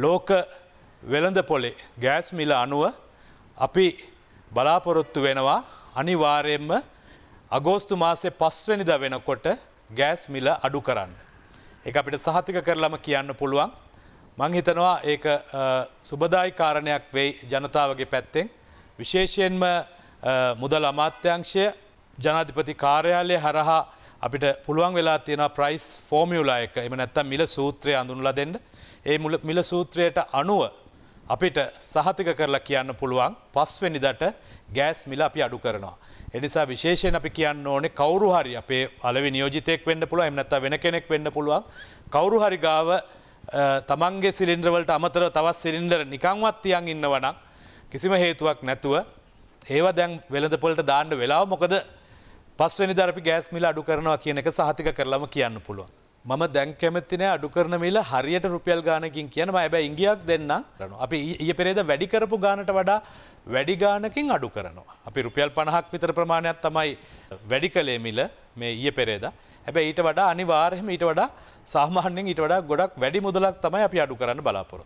ලෝක වෙළඳ පොලේ ගෑස් මිල අනුව අපි බලාපොරොත්තු වෙනවා අනිවාර්යෙන්ම අගෝස්තු මාසේ පස්වැනිද වෙනකොට ගෑස් මිල අඩු කරන්න. එක අපිට සහතික කරලම කියන්න පුළුවන්. මංහිතනවා ඒ සුබදායි කාරණයක් වෙයි ජනතාවගේ පැත්තෙන්. විශේෂයෙන්ම මුදල් අමාත්‍යංශය ජනාධිපති කාර්යාලය හරහා අපිට පුළුවන් වෙලා තියෙන ප්‍රයිස් ෆෝමියුලා එක එම නැත්තම් මිල සූත්‍රය අඳුන්ලා දෙන්න ඒ මිල සූත්‍රයට අනුව අපිට සහතික කරලා කියන්න පුළුවන් පස්වෙනිදට ගෑස් මිල අපි අඩු කරනවා. එනිසා විශේෂයෙන් අපි කියන්න ඕනේ කවරු හරි අපේ අලවි නියෝජිතයෙක් වෙන්න පුළුවන් එම නැත්තම් වෙන කෙනෙක් වෙන්න පුළුවන් කවරු හරි ගාව තමන්ගේ සිලින්ඩර් වලට අමතරව තවත් සිලින්ඩර් නිකන්වත් තියන් ඉන්නවනම් කිසිම හේතුවක් නැතුව ඒවා දැන් වෙළඳපොලට දාන්න වෙලාව මොකද පස්වනි දරපි ගෑස් මිල අඩු කරනවා කියන එක සහතික කරලම කියන්න පුළුව. මම දැන් කැමතිනය අඩු කරන මිල හරියට රුපියල් ගානකින් කියනවා ඇබැ ඉංගියක් දෙන්න රනු. අපි ඒ පෙරේද වැඩිකරපු ගානට වඩා වැඩි ගානකින් අඩු කරනවා. අපි රුපියල් පණහක් විතර ප්‍රමාණයක් තමයි වැඩි කළේ මිල මේ ඊය පෙරේද. ඇබැ ඊට වඩා අනිවාර්යම ඊට වඩා සාමාන්‍යෙන් ඊට වඩා ගොඩක් වැඩි මුදලක් තමයි අපි අඩු කරන්න බලාපොරො.